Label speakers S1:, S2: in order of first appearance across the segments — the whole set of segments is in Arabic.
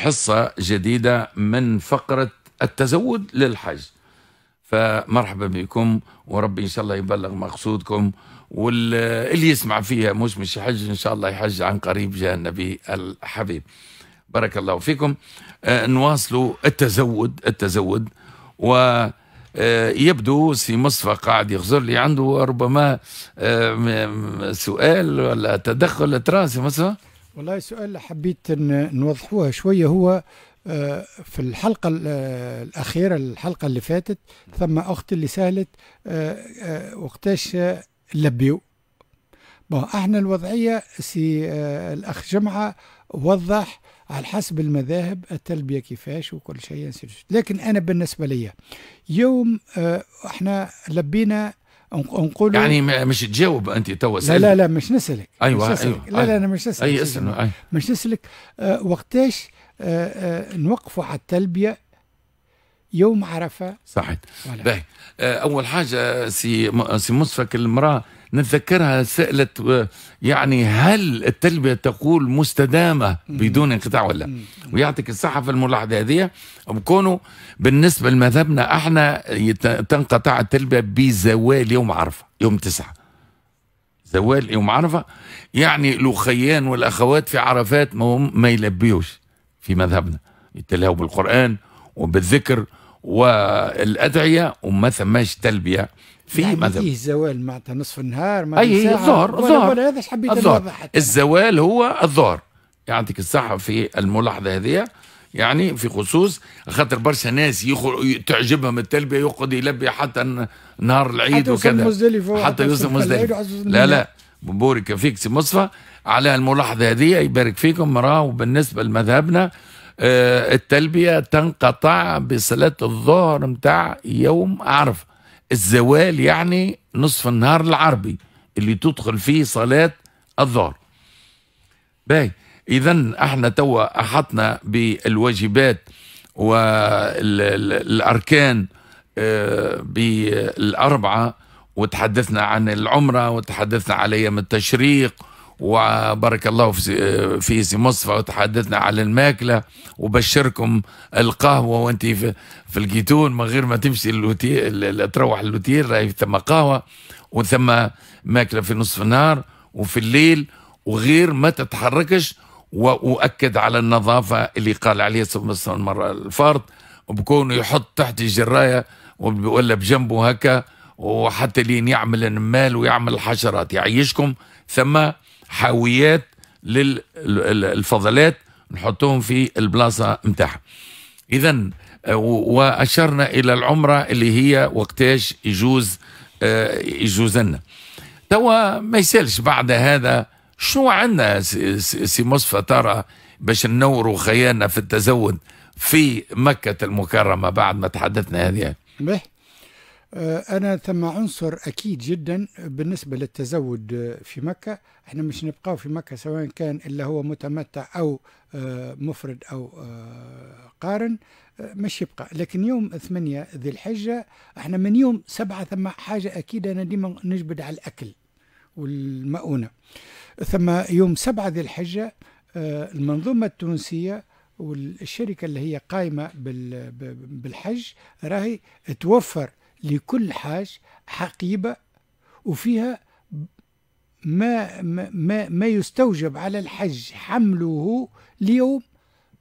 S1: حصة جديدة من فقرة التزود للحج فمرحبا بكم وربي إن شاء الله يبلغ مقصودكم واللي يسمع فيها مش مش يحج إن شاء الله يحج عن قريب جاء النبي الحبيب بارك الله فيكم آه نواصلوا التزود التزود و آه، يبدو سي مصطفى قاعد يغزر لي عنده ربما آه، سؤال ولا تدخل تراسي سي مصطفى
S2: والله السؤال اللي حبيت نوضحوها شويه هو آه، في الحلقة آه، الأخيرة الحلقة اللي فاتت ثم اخت اللي سالت وقتاش آه، لبيو احنا الوضعية سي الأخ جمعة وضح على حسب المذاهب التلبية كيفاش وكل شيء لكن أنا بالنسبة لي يوم احنا لبينا نقول يعني مش
S1: تجاوب انت تو لا لا لا مش نسالك ايوه مش نسألك. أيوة لا لا أيوة. انا مش نسالك اي اسال
S2: مش نسالك أيوة. آه، آه، أيوة. أيوة. أيوة. نوقفوا على التلبيه يوم عرفه صحيح باهي
S1: آه، اول حاجه سي سي مصفك المراه نتذكرها سالت آه، يعني هل التلبيه تقول مستدامه بدون انقطاع ولا ويعطيك الصحه في الملاحظه هذه بكونه بالنسبه لمذهبنا احنا تنقطع التلبيه بزوال يوم عرفه يوم تسعه زوال يوم عرفه يعني الاخيان والاخوات في عرفات ما ما يلبيوش في مذهبنا يتلهوا بالقران وبالذكر والادعيه وما ثماش تلبيه
S2: في يعني مثلا إيه الزوال معناتها نصف النهار ما اي الظهر الظهر الظهر
S1: الزوال هو الظهر يعطيك الصحه في الملاحظه هذه يعني في خصوص خاطر برشا ناس يخل... تعجبهم التلبيه يقعد يلبي حتى نهار العيد وكذا حتى يوصل مزدلفه لا لا بورك فيك سي مصطفى على الملاحظه هذه يبارك فيكم راهو بالنسبه لمذهبنا آه، التلبية تنقطع بصلاة الظهر متاع يوم عرفة الزوال يعني نصف النهار العربي اللي تدخل فيه صلاة الظهر باي إذا احنا توا أحطنا بالواجبات والأركان آه، بالأربعة وتحدثنا عن العمرة وتحدثنا على أيام التشريق وبارك الله في سي مصطفى وتحدثنا على الماكله وبشركم القهوه وانت في, في الجيتون من غير ما تمشي اللوتير تروح اللوتير راهي ثم قهوه وثم ماكله في نصف النهار وفي الليل وغير ما تتحركش واؤكد على النظافه اللي قال عليها المره الفرد وبكونه يحط تحت الجرايه ولا بجنبه هكا وحتى لين يعمل النمال ويعمل الحشرات يعيشكم ثم حاويات للفضلات نحطهم في البلاصة متاعها إذا وأشرنا إلى العمرة اللي هي وقتاش يجوز آه، يجوز لنا توا ما يسالش بعد هذا شنو عندنا سي مصفى ترى باش ننوروا خيالنا في التزود في مكة المكرمة بعد ما تحدثنا هذه
S2: آه، انا ثم عنصر اكيد جدا بالنسبه للتزود في مكه احنا مش نبقاو في مكه سواء كان اللي هو متمتع او آه، مفرد او آه، قارن مش يبقى لكن يوم ثمانية ذي الحجة احنا من يوم سبعة ثم حاجة أكيد أنا ديما نجبد على الأكل والمؤونة ثم يوم سبعة ذي الحجة المنظومة التونسية والشركة اللي هي قائمة بالحج راهي توفر لكل حاج حقيبة وفيها ما, ما, ما يستوجب على الحج حمله ليوم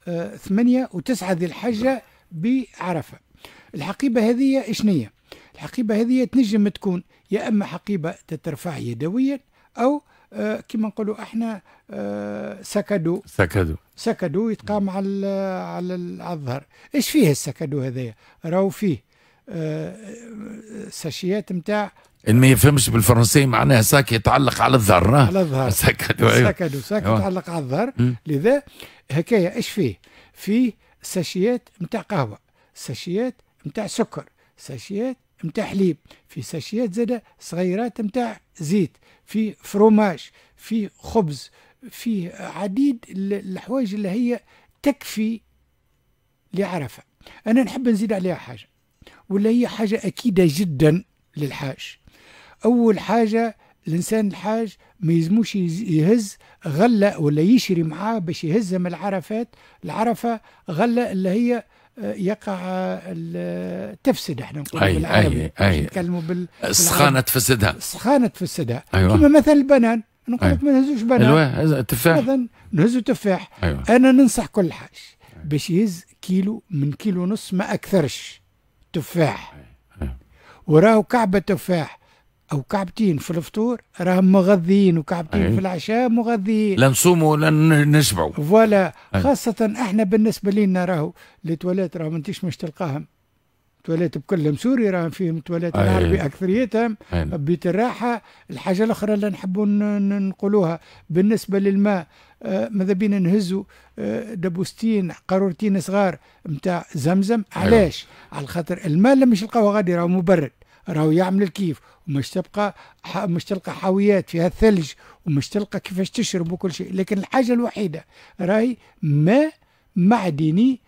S2: آه، ثمانية وتسعة ذي الحجة بعرفة الحقيبة هذه إشنية الحقيبة هذه تنجم تكون يا أما حقيبة تترفع يدويا أو آه، كما نقولوا احنا آه، سكدو سكدو سكدو يتقام على على الظهر ايش فيه السكدو هذايا راهو فيه ساشيات نتاع
S1: اللي ما يفهمش بالفرنسية معناها ساك يتعلق على الظهر على
S2: الظهر ساك أيوه. ساك ساك أيوه. يتعلق على الظهر لذا هكايا ايش فيه؟ فيه ساشيات نتاع قهوة ساشيات نتاع سكر ساشيات نتاع حليب في ساشيات زادة صغيرات نتاع زيت في فروماج في خبز في عديد الحوايج اللي هي تكفي لعرفة أنا نحب نزيد عليها حاجة ولا هي حاجة أكيدة جدا للحاج أول حاجة الإنسان الحاج ما يلزموش يهز غلة ولا يشري معاه باش يهزها من العرفات العرفة غلة اللي هي آه، يقع تفسد احنا نقول أي بالعربي أي نتكلموا بال السخانة
S1: تفسدها السخانة
S2: تفسدها أيوة. كما مثلا البنان نقول لك ما نهزوش بنان أيوة. تفاح مثلا نهزوا تفاح أيوة. أنا ننصح كل حاج باش يهز كيلو من كيلو ونص ما أكثرش تفاح إيه، إيه. وراهو كعبة تفاح أو كعبتين في الفطور راهم مغذيين وكعبتين أيه. في العشاء مغذيين لا
S1: نصوموا ولا نشبعوا
S2: فوالا أيه. خاصة احنا بالنسبة لنا راهو التواليت راهو ما مش تلقاهم تواليت بكلهم سوري راهم فيهم تواليت أيه. العربي اكثريتهم أيه. الراحه الحاجه الاخرى اللي نحبوا نقولوها بالنسبه للماء آه ماذا بينا نهزوا آه دبوستين قارورتين صغار نتاع زمزم أيوه. علاش أيه. على خاطر الماء اللي مش لقاوه غادي راهو مبرد راهو يعمل الكيف ومش تبقى مش تلقى حاويات فيها الثلج ومش تلقى كيفاش تشرب وكل شيء لكن الحاجه الوحيده راهي ماء معدني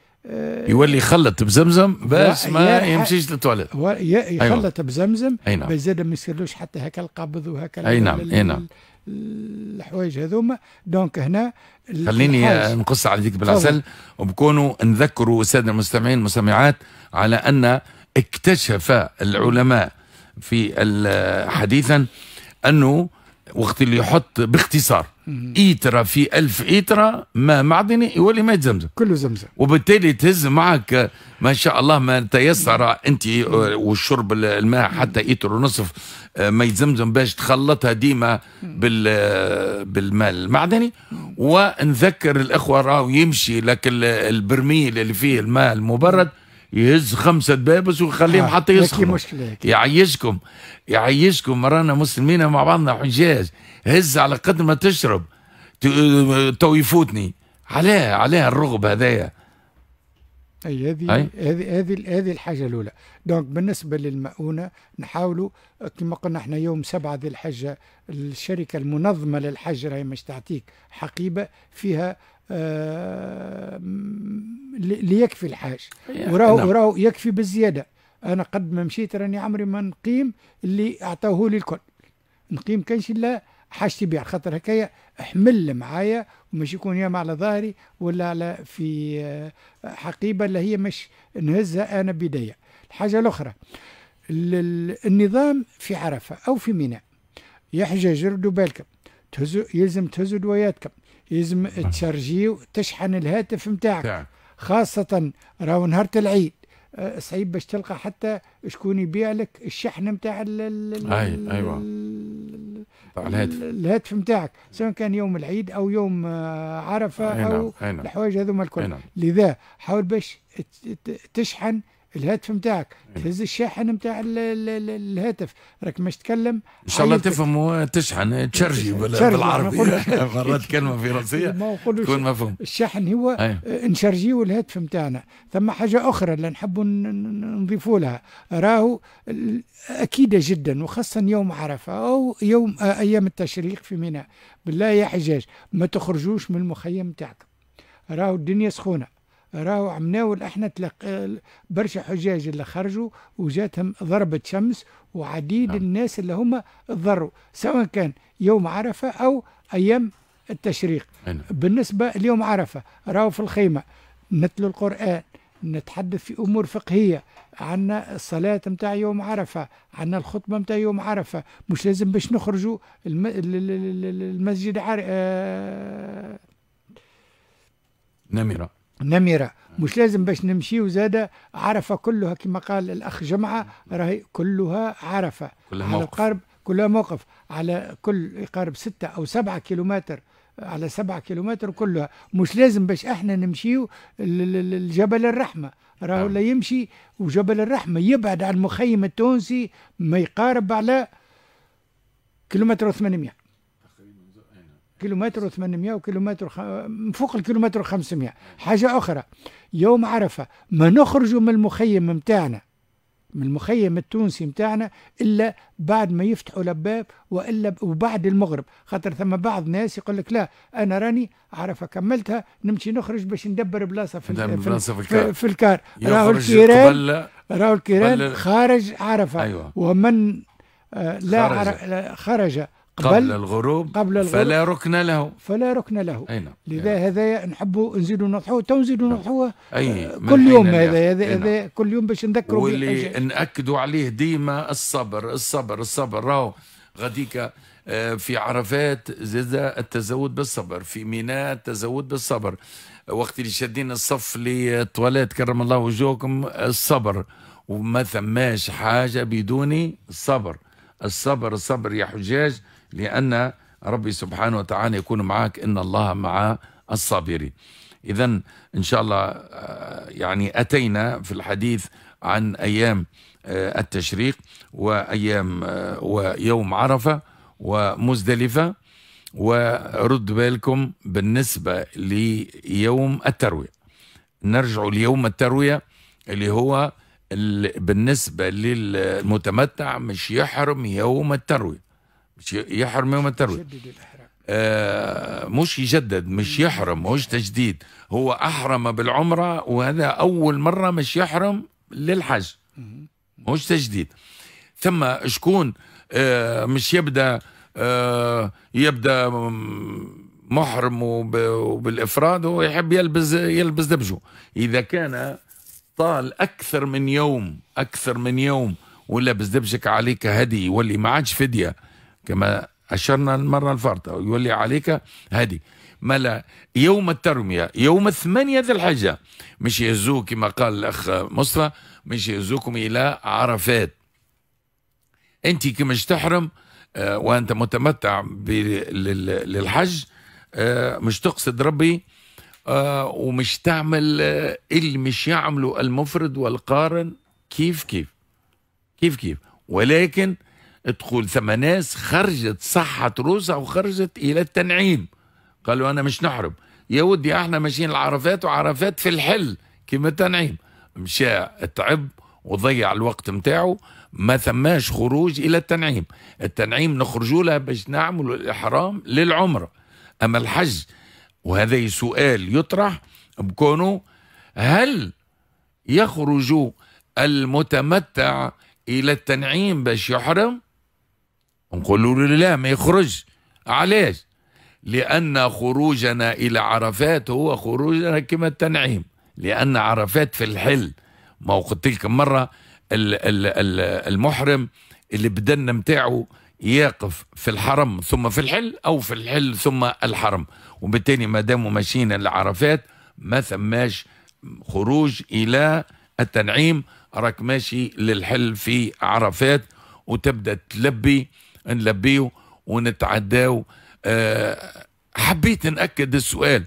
S2: يولي نعم.
S1: يخلط بزمزم بس ما يمشيش للتواليت يخلط أيوة.
S2: بزمزم اي نعم. زاد ما يصيرلوش حتى هكا القبض وهكا اي نعم اي نعم الحوايج هذوما دونك هنا خليني نقص
S1: على ذيك بالعسل وبكونوا نذكروا الساده المستمعين والمستمعات على ان اكتشف العلماء في حديثا انه وقت اللي يحط باختصار ايترا في ألف ايترا ماء معدني يولي ما زمزم كله زمزم وبالتالي تهز معك ما شاء الله ما تيسر انت والشرب الماء حتى ايتر ونصف ما يزمزم باش تخلطها ديما بال بالماء المعدني ونذكر الاخوه راهو يمشي لك البرميل اللي فيه الماء المبرد يهز خمسة دبابس ويخليهم آه، حتى يسخنوا يعيشكم يعيشكم رانا مسلمين مع بعضنا حجاج هز على قد ما تشرب تو يفوتني علاه علاه الرغب هذايا
S2: اي هذه هذه هذه هذه الحاجه الاولى دونك بالنسبه للمؤونه نحاولوا كما قلنا احنا يوم سبعة ذي الحجه الشركه المنظمه للحج راهي مش تعطيك حقيبه فيها آه، ليكفي الحاج وراه وراه نعم. يكفي بالزياده انا قد ما مشيت راني عمري ما نقيم اللي اعطوه لي الكل نقيم كانش الا حاجتي بيع خاطر هكايا احمل معايا ومش يكون يا على ظهري ولا على في آه، حقيبه اللي هي مش نهزها انا بيديا الحاجه الاخرى النظام في عرفه او في ميناء يحجى جرد بالكم تهزو يلزم تهزوا دواياتكم يلزم تشارجيو تشحن الهاتف نتاعك خاصة راهو نهار العيد أه، صعيب باش تلقى حتى شكون يبيع لك الشحن نتاع اي ايوه الهاتف الهاتف نتاعك سواء كان يوم العيد او يوم أه، عرفه نعم، او نعم. الحوايج هذوما الكل نعم. لذا حاول باش تشحن الهاتف نتاعك إيه. تهز الشاحن نتاع الهاتف راك مش تكلم ان شاء الله
S1: تفهم تشحن تشرجي بالعربي مرات كلمه في تكون مفهوم
S2: الشحن هو آه، نشرجيو الهاتف نتاعنا ثم حاجه اخرى اللي نحبوا نضيفوا لها راهو اكيده جدا وخاصه يوم عرفه او يوم آه، ايام التشريق في ميناء بالله يا حجاج ما تخرجوش من المخيم نتاعكم راهو الدنيا سخونه راهو عمناول احنا تلقى برشا حجاج اللي خرجوا وجاتهم ضربة شمس وعديد نعم. الناس اللي هما ضروا سواء كان يوم عرفة أو أيام التشريق نعم. بالنسبة ليوم عرفة راهو في الخيمة نتلو القرآن نتحدث في امور فقهيه عنا الصلاه نتاع يوم عرفه عنا الخطبه نتاع يوم عرفه مش لازم باش نخرجوا الم... المسجد عر... آ... آه. نمره نمرة نعم. مش لازم باش نمشي وزادة عرفة كلها كما قال الأخ جمعة نعم. راهي كلها عرفة كلها على موقف. قرب كلها موقف على كل يقارب ستة أو سبعة كيلومتر على سبعة كيلومتر كلها مش لازم باش احنا نمشيو لجبل الرحمة راهو نعم. لا يمشي وجبل الرحمة يبعد عن المخيم التونسي ما يقارب على كيلومتر و 800 كيلومتر 800 وكيلومتر خ... فوق الكيلومتر 500 حاجة أخرى يوم عرفة ما نخرجوا من المخيم نتاعنا من المخيم التونسي نتاعنا إلا بعد ما يفتحوا الباب وإلا وبعد المغرب خاطر ثم بعض الناس يقول لك لا أنا راني عرفة كملتها نمشي نخرج باش ندبر بلاصة في, في, بلاصة في الكار, في الكار. راهو الكيران راهو الكيران خارج عرفة أيوة. ومن آه لا خرج, عرف... خرج قبل الغروب قبل الغروب فلا ركن له فلا ركن له أي نعم لذا يعني. هذا نحبوا نزيدوا نضحوا تو نزيدوا نضحوا
S1: أي آه، كل يوم هذا هذا,
S2: هذا كل يوم باش نذكروا واللي
S1: ناكدوا عليه ديما الصبر الصبر الصبر راهو غاديك آه، في عرفات زاد التزود بالصبر في ميناء التزود بالصبر وقت اللي شادين الصف للطوالات كرم الله وجوكم الصبر وما ثماش حاجة بدون صبر الصبر الصبر يا حجاج لأن ربي سبحانه وتعالى يكون معك إن الله مع الصابرين إذا إن شاء الله آه، يعني أتينا في الحديث عن أيام آه، التشريق وأيام آه، ويوم عرفة ومزدلفة ورد بالكم بالنسبة ليوم التروية نرجع ليوم التروية اللي هو بالنسبة للمتمتع مش يحرم يوم التروية يحرم يوم التروية آه مش يجدد مش يحرم مش تجديد هو أحرم بالعمرة وهذا أول مرة مش يحرم للحج مش تجديد ثم شكون آه مش يبدأ آه يبدأ محرم وبالإفراد هو يحب يلبس يلبس دبجه إذا كان طال أكثر من يوم أكثر من يوم ولبس دبجك عليك هدي واللي ما عادش فديه كما أشرنا المرة الفارطة يولي عليك هذه ملا يوم الترمية يوم الثمانية ذي الحجة مش يهزوك كما قال الأخ مصطفى مش يهزوكم إلى عرفات أنت كما تحرم آه، وأنت متمتع للحج آه، مش تقصد ربي آه، ومش تعمل اللي مش يعملوا المفرد والقارن كيف كيف كيف كيف ولكن تقول ثم ناس خرجت صحت روسها وخرجت الى التنعيم قالوا انا مش نحرم يا ودي احنا ماشيين لعرفات وعرفات في الحل كما التنعيم مشى تعب وضيع الوقت متاعه ما ثماش خروج الى التنعيم التنعيم نخرجوا لها باش نعملوا الاحرام للعمره اما الحج وهذا سؤال يطرح بكونه هل يخرج المتمتع الى التنعيم باش يحرم نقول له لا ما يخرج علاش لأن خروجنا إلى عرفات هو خروجنا كما التنعيم لأن عرفات في الحل ما قلت لك مرة المحرم اللي بدنا متاعه يقف في الحرم ثم في الحل أو في الحل ثم الحرم وبالتالي ما داموا ماشيين لعرفات ما ثماش خروج إلى التنعيم راك ماشي للحل في عرفات وتبدأ تلبي نلبيه ونتعداه آه، حبيت نأكد السؤال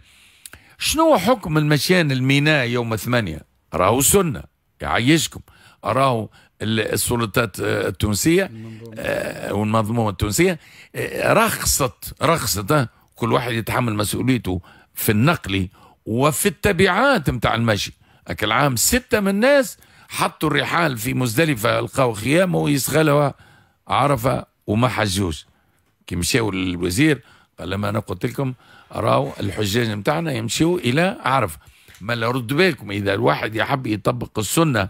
S1: شنو حكم المشان الميناء يوم ثمانية راهو سنة يعيشكم راهو السلطات آه، التونسية آه، والمنظومة التونسية رخصت رخصت كل واحد يتحمل مسؤوليته في النقل وفي التبعات نتاع المشي أكل عام ستة من الناس حطوا الرحال في مزدلفة لقاو خيامه ويسغلوا عرفة وما حجوش كي مشاو للوزير قال لما انا قلت لكم راو الحجاج نتاعنا يمشيو الى عرفه ما لا رد بالكم اذا الواحد يحب يطبق السنه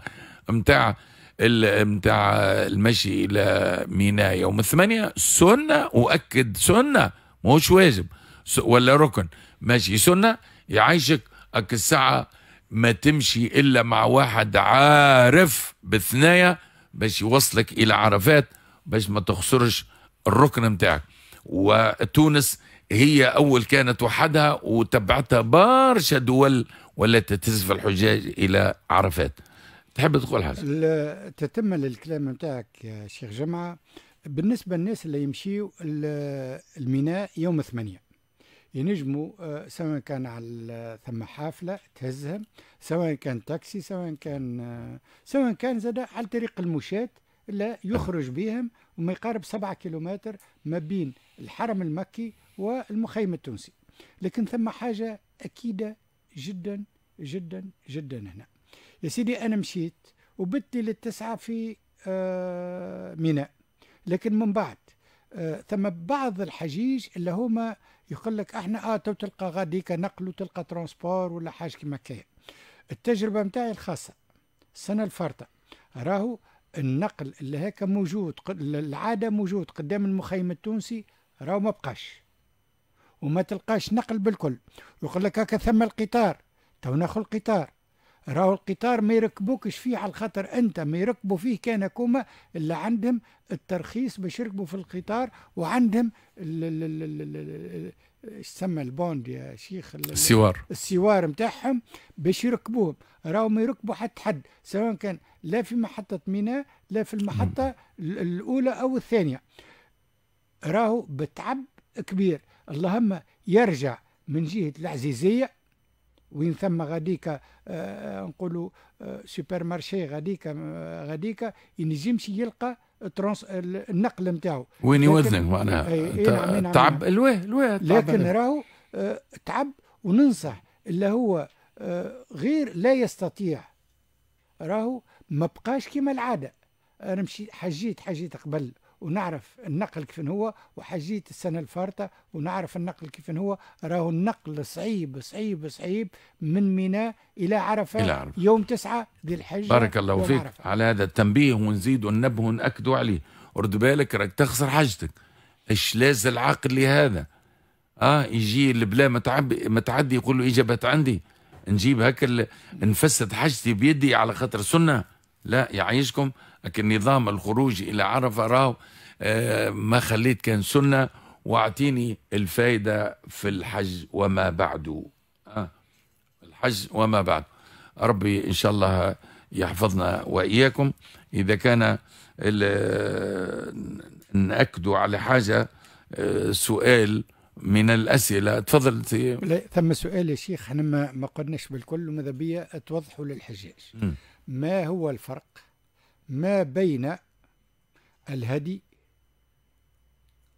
S1: نتاع نتاع المشي الى ميناء يوم الثمانيه سنه واكد سنه مش واجب ولا ركن ماشي سنه يعيشك اك الساعه ما تمشي الا مع واحد عارف بالثنايا باش يوصلك الى عرفات باش ما تخسرش الركن نتاعك وتونس هي أول كانت وحدها وتبعتها برشا دول ولات تهز في الحجاج إلى عرفات
S2: تحب تقول حاجة تتم الكلام نتاعك يا شيخ جمعة بالنسبة للناس اللي يمشيوا الميناء يوم ثمانية ينجموا آه، سواء كان على ثم حافلة تهزهم سواء كان تاكسي سواء كان آه، سواء كان زاد على طريق المشاة الا يخرج بهم وما يقارب سبعة كيلومتر ما بين الحرم المكي والمخيم التونسي لكن ثم حاجة أكيدة جدا جدا جدا هنا يا سيدي أنا مشيت وبت للتسعة في آه، ميناء لكن من بعد آه، ثم بعض الحجيج اللي هما يقول لك احنا اه تو تلقى غاديك نقل وتلقى ترونسبور ولا حاجه كيما كاين التجربه نتاعي الخاصه السنه الفارطه راهو النقل اللي هكا موجود العادة موجود قدام المخيم التونسي راهو ما بقاش وما تلقاش نقل بالكل يقول لك هكا ثم القطار تو ناخذ القطار راهو القطار ما يركبوكش فيه على خاطر انت ما يركبوا فيه كان كوما اللي عندهم الترخيص باش يركبوا في القطار وعندهم يسمى البوند يا شيخ السوار السوار نتاعهم باش يركبوهم راهو ما يركبوا حتى حد سواء كان لا في محطة ميناء لا في المحطة الأولى أو الثانية راهو بتعب كبير اللهم يرجع من جهة العزيزية وين ثم غاديكا آه نقولوا آه سوبر مارشي غاديكا آه غاديكا آه، ينجمش يلقى الترانس النقل نتاعو وين يوزن معناها تعب الواه الواه لكن راهو آه، تعب وننصح اللي هو آه، غير لا يستطيع راهو ما بقاش كيما العاده انا مشيت حجيت حجيت قبل ونعرف النقل كيف هو وحجيت السنه الفارطه ونعرف النقل كيف هو راهو النقل صعيب صعيب صعيب من ميناء الى عرفه إلى عرفة. يوم تسعة ذي الحجه بارك الله فيك
S1: عرفة. على هذا التنبيه ونزيد وننبه وناكدوا عليه ورد بالك راك تخسر حاجتك ايش لاز العقل لهذا اه يجي البلا متعدي يقول له اجابات عندي نجيب هكا نفسد حاجتي بيدي على خاطر سنه لا يعيشكم النظام الخروج الى عرفه راهو آه، ما خليت كان سنه واعطيني الفايده في الحج وما بعده آه، الحج وما بعد ربي ان شاء الله يحفظنا واياكم اذا كان ناكدوا على حاجه آه، سؤال من الاسئله تفضل
S2: ثم سؤال يا شيخ احنا ما ما قلناش بالكل وماذا بيا توضحوا للحجاج ما هو الفرق ما بين الهدي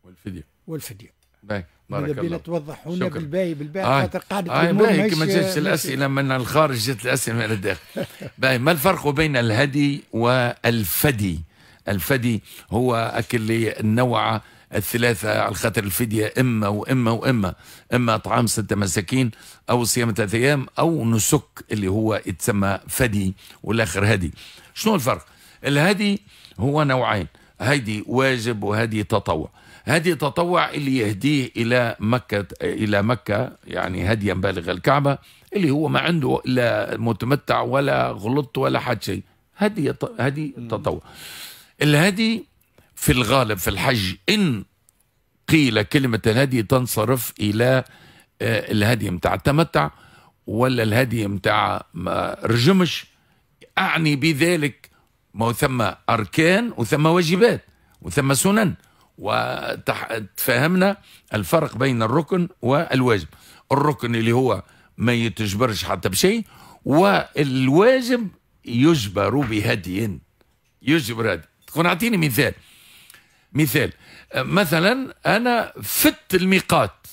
S2: والفديه والفديه ماذا بارك الله توضح هنا بالباي بالباي آه. خاطر قاعده آه آه. كما جاتش الاسئله
S1: من الخارج جات الاسئله من الداخل باي ما الفرق بين الهدي والفدي الفدي هو اكل نوع الثلاثة على خاطر الفدية إما وإما وإما إما إطعام ستة مساكين أو صيام ثلاثة أيام أو نسك اللي هو يتسمى فدي والآخر هدي شنو الفرق؟ الهدي هو نوعين هدي واجب وهدي تطوع هدي تطوع اللي يهديه إلى مكة إلى مكة يعني هديا بالغ الكعبة اللي هو ما عنده لا متمتع ولا غلط ولا حد شيء هدي هدي تطوع الهدي في الغالب في الحج إن قيل كلمة الهدي تنصرف إلى آه، الهدي متاع التمتع ولا الهدي متاع ما رجمش أعني بذلك ما ثم أركان وثم واجبات وثم سنن وتفهمنا الفرق بين الركن والواجب الركن اللي هو ما يتجبرش حتى بشيء والواجب يجبر بهدي يجبر هدي تكون أعطيني مثال مثال مثلا أنا فت الميقات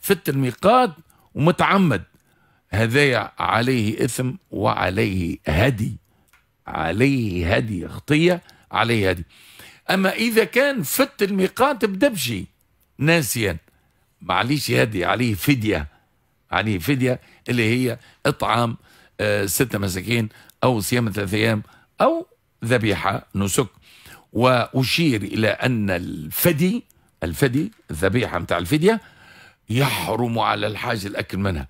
S1: فت الميقات ومتعمد هذايا عليه إثم وعليه هدي عليه هدي خطية عليه هدي أما إذا كان فت الميقات بدبشي ناسيا معليش هدي عليه فدية عليه فدية اللي هي إطعام آه، ستة مساكين أو صيام ثلاثة أيام أو ذبيحة نسك وأشير إلى أن الفدي الفدي الذبيحة متاع الفدية يحرم على الحاج الأكل منها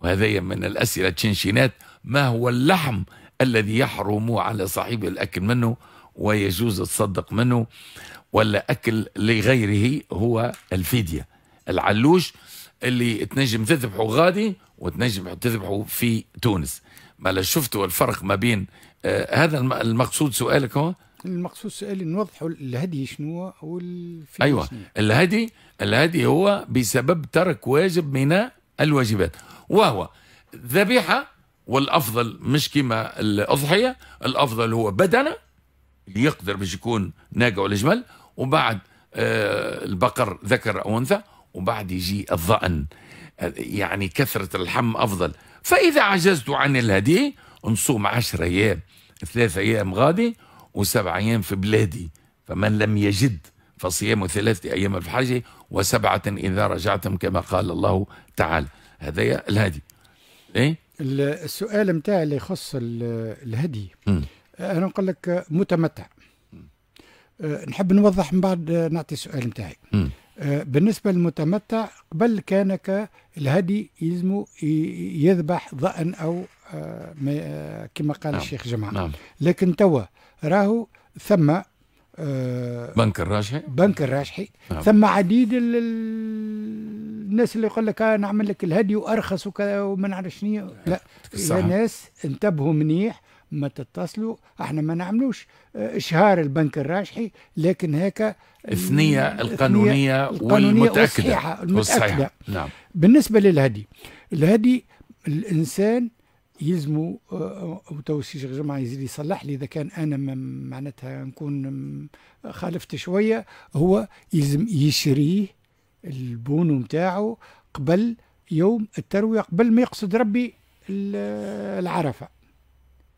S1: وهذا من الأسئلة تشنشينات ما هو اللحم الذي يحرم على صاحب الأكل منه ويجوز تصدق منه ولا أكل لغيره هو الفدية العلوش اللي تنجم تذبحه غادي وتنجم تذبحه في تونس ما لا شفتوا الفرق ما بين آه هذا المقصود سؤالك هو
S2: المقصود سؤال نوضحوا الهدي شنو هو ايوه
S1: الهدي الهدي هو بسبب ترك واجب من الواجبات وهو ذبيحه والافضل مش كما الاضحيه الافضل هو بدنه اللي يقدر باش يكون ناقه ولا جمل وبعد آه البقر ذكر او انثى وبعد يجي الظأن يعني كثرة اللحم أفضل فإذا عجزت عن الهدي نصوم عشرة أيام ثلاثة أيام غادي وسبع أيام في بلادي فمن لم يجد فصيام ثلاثة أيام في الحج وسبعة إذا رجعتم كما قال الله تعالى هذا الهدي إيه؟
S2: السؤال متاعي اللي يخص الهدي م. أنا نقول لك متمتع أه، نحب نوضح من بعد أه، نعطي السؤال متاعي أه، بالنسبة للمتمتع قبل كانك الهدي يذبح ضأن أو آه، آه، كما قال نعم. الشيخ جماعة نعم. لكن توا راهو ثم آه، بنك الراجحي بنك الراجحي نعم. ثم عديد الناس اللي يقول لك انا نعمل لك الهدي وارخص وكذا وما نعرف شنو نعم. لا يا ناس انتبهوا منيح ما تتصلوا احنا ما نعملوش اشهار البنك الراجحي لكن هكا الثنية القانونية, القانونية والمتأكدة والصحيحة, والصحيحة. نعم. بالنسبة للهدي الهدي الانسان يلزموا آه، او تو الشيخ جمعه يزيد يصلح لي اذا كان انا معناتها نكون خالفت شويه هو يلزم يشريه البونو نتاعو قبل يوم الترويه قبل ما يقصد ربي العرفه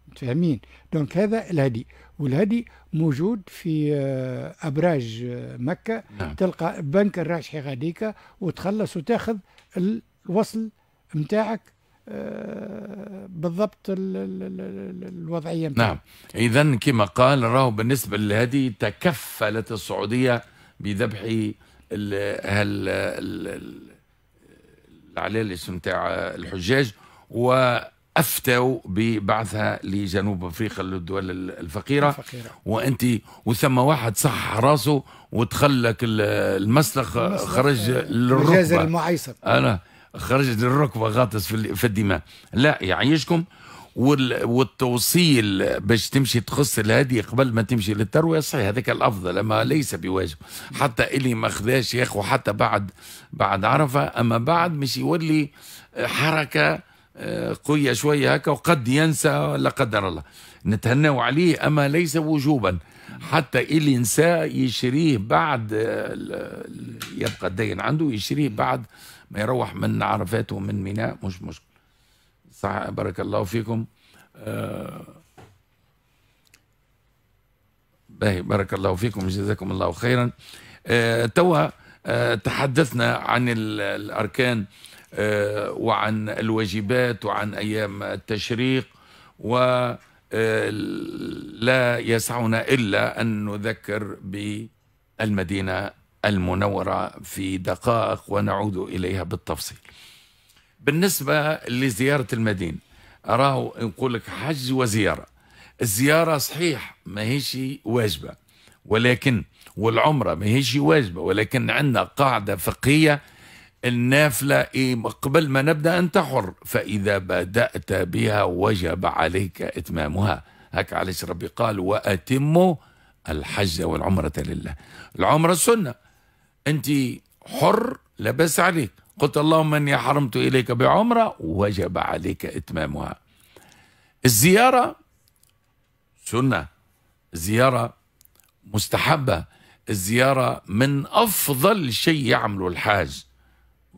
S2: متفاهمين دونك هذا الهدي والهدي موجود في آه، ابراج آه، مكه نعم. تلقى بنك الراجحي غاديكا وتخلص وتاخذ الوصل نتاعك آه، بالضبط الوضعية نعم
S1: إذا كما قال راهو بالنسبة لهذه تكفلت السعودية بذبح العلالي نتاع الحجاج وافتوا ببعثها لجنوب افريقيا للدول الفقيره, الفقيرة. وانت وثم واحد صح راسه وتخلك المسلخ خرج آه، للركبه المعيصر انا خرجت الركبه غاطس في, في الدماء لا يعيشكم والتوصيل باش تمشي تخص الهدي قبل ما تمشي للتروية صحيح هذاك الأفضل أما ليس بواجب حتى اللي ما خذاش يا أخو حتى بعد بعد عرفة أما بعد مش يولي حركة آه، قوية شوية هكا وقد ينسى لا قدر الله نتهناو عليه أما ليس وجوبا حتى اللي نسى يشريه بعد آه، يبقى الدين عنده يشريه بعد ما يروح من عرفات ومن ميناء مش مشكل صح بارك الله فيكم آه باهي بارك الله فيكم جزاكم الله خيرا آه توا آه تحدثنا عن الأركان آه وعن الواجبات وعن أيام التشريق و آه، لا يسعنا إلا أن نذكر بالمدينة المنورة في دقائق ونعود إليها بالتفصيل بالنسبة لزيارة المدينة أراه نقول لك حج وزيارة الزيارة صحيح ما هيش واجبة ولكن والعمرة ما هيش واجبة ولكن عندنا قاعدة فقهية النافلة إيه، قبل ما نبدأ أنت حر فإذا بدأت بها وجب عليك إتمامها هكا علاش ربي قال وأتموا الحج والعمرة لله العمرة سنة انت حر لا باس عليك قلت اللهم اني حرمت اليك بعمره وجب عليك اتمامها الزياره سنه الزياره مستحبه الزياره من افضل شيء يعمله الحاج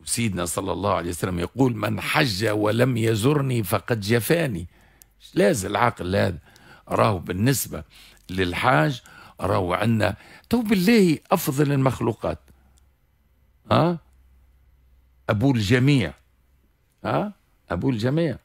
S1: سيدنا صلى الله عليه وسلم يقول من حج ولم يزرني فقد جفاني لازم العقل هذا راهو بالنسبه للحاج راهو عندنا تو بالله افضل المخلوقات ها ابو الجميع ها ابو الجميع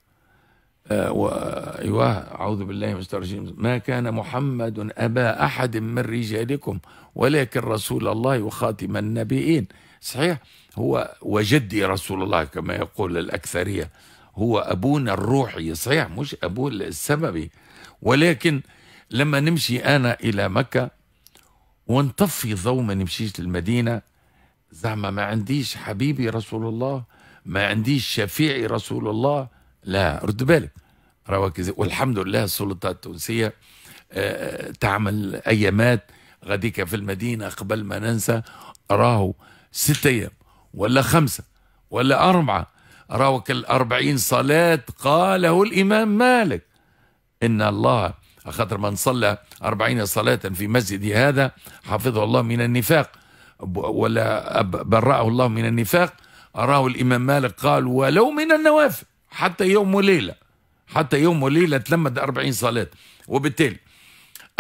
S1: آه، ايوه اعوذ بالله من الشيطان الرجيم ما كان محمد ابا احد من رجالكم ولكن رسول الله وخاتم النبيين صحيح هو وجدي رسول الله كما يقول الاكثريه هو ابونا الروحي صحيح مش ابوه السببي ولكن لما نمشي انا الى مكه ونطفي ضوء ما نمشيش للمدينه زعما ما عنديش حبيبي رسول الله ما عنديش شفيعي رسول الله لا رد بالك رواك والحمد لله السلطات التونسية آه، آه، تعمل أيامات غديك في المدينة قبل ما ننسى راهو ستة أيام ولا خمسة ولا أربعة راوك الأربعين صلاة قاله الإمام مالك إن الله خاطر من صلى أربعين صلاة في مسجدي هذا حفظه الله من النفاق ولا برأه الله من النفاق أراه الإمام مالك قال ولو من النوافل حتى يوم وليلة حتى يوم وليلة تلمد أربعين صلاة وبالتالي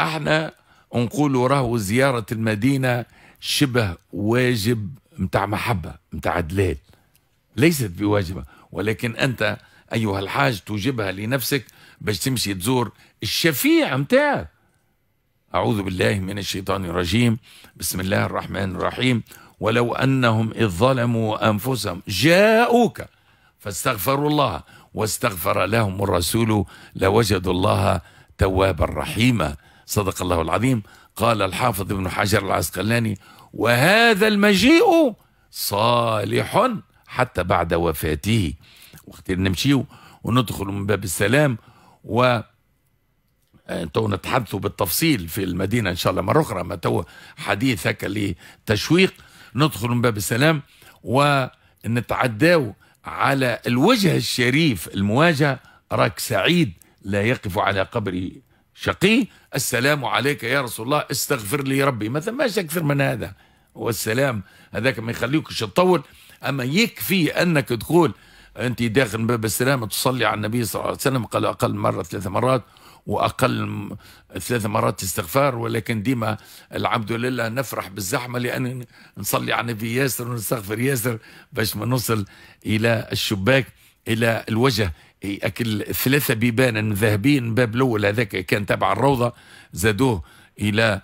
S1: احنا نقول راهو زيارة المدينة شبه واجب متاع محبة متاع دلال ليست بواجبة ولكن أنت أيها الحاج توجبها لنفسك باش تمشي تزور الشفيع متاعك أعوذ بالله من الشيطان الرجيم بسم الله الرحمن الرحيم ولو أنهم إذ ظلموا أنفسهم جاءوك فاستغفروا الله واستغفر لهم الرسول لوجدوا الله توابا رحيما صدق الله العظيم قال الحافظ ابن حجر العسقلاني وهذا المجيء صالح حتى بعد وفاته وقت نمشيو وندخل من باب السلام و تو نتحدثوا بالتفصيل في المدينة إن شاء الله مرة أخرى ما تو حديث هكا لتشويق ندخل من باب السلام ونتعداو على الوجه الشريف المواجهة راك سعيد لا يقف على قبر شقي السلام عليك يا رسول الله استغفر لي ربي ما ثماش أكثر من هذا والسلام هذاك ما يخليكش تطول أما يكفي أنك تقول أنت داخل من باب السلام تصلي على النبي صلى الله عليه وسلم قال أقل مرة ثلاث مرات واقل ثلاث مرات استغفار ولكن ديما الحمد لله نفرح بالزحمه لان نصلي على النبي ياسر ونستغفر ياسر باش ما نوصل الى الشباك الى الوجه اكل ثلاثه بيبان ذهبين باب الاول هذاك كان تبع الروضه زادوه الى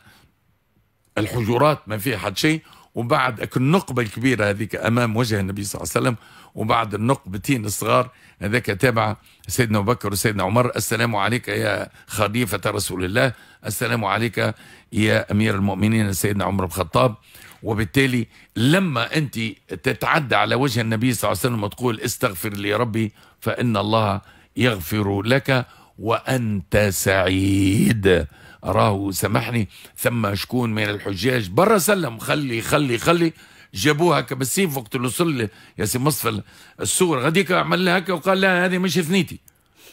S1: الحجرات ما فيه حد شيء وبعد النقبه الكبيره هذيك امام وجه النبي صلى الله عليه وسلم وبعد النقبتين الصغار هذاك تابع سيدنا أبو بكر وسيدنا عمر السلام عليك يا خليفة رسول الله السلام عليك يا أمير المؤمنين سيدنا عمر بن الخطاب وبالتالي لما أنت تتعدى على وجه النبي صلى الله عليه وسلم وتقول استغفر لي ربي فإن الله يغفر لك وأنت سعيد راهو سامحني ثم شكون من الحجاج برا سلم خلي خلي خلي جابوها هكا بالسيف وقت اللي وصل سي مصطفى الصور غاديك عمل لها هكا وقال لا هذه مش ثنيتي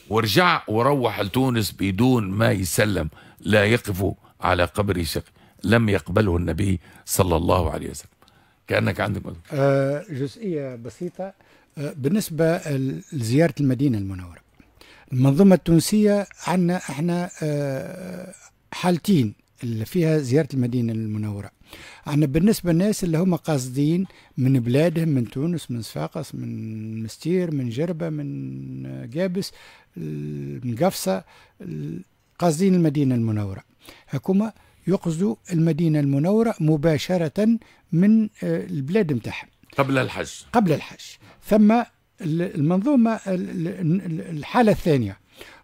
S1: ورجع وروح لتونس بدون ما يسلم لا يقف على قبر شق لم يقبله النبي صلى الله عليه وسلم كانك عندك
S2: آه جزئيه بسيطه آه بالنسبه لزياره المدينه المنوره المنظومه التونسيه عندنا احنا آه حالتين اللي فيها زيارة المدينة المنورة أنا بالنسبة للناس اللي هم قاصدين من بلادهم من تونس من صفاقس من مستير من جربة من جابس من قفصة قاصدين المدينة المنورة هكما يقصدوا المدينة المنورة مباشرة من آه، البلاد متاعهم قبل الحج قبل الحج ثم المنظومة الحالة الثانية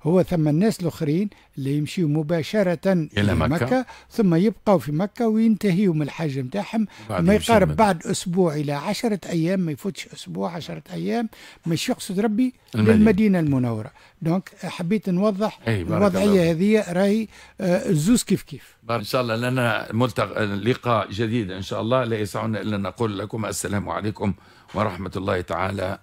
S2: هو ثم الناس الاخرين اللي يمشيوا مباشره الى مكة. مكه ثم يبقوا في مكه وينتهيوا من الحج نتاعهم ما يقارب بعد اسبوع الى عشرة ايام ما يفوتش اسبوع عشرة ايام مش يقصد ربي المدينة. للمدينه المنوره دونك حبيت نوضح الوضعيه هذه راهي آه، الزوز كيف كيف
S1: ان شاء الله لنا ملتق لقاء جديد ان شاء الله لا يسعنا الا نقول لكم السلام عليكم ورحمه الله تعالى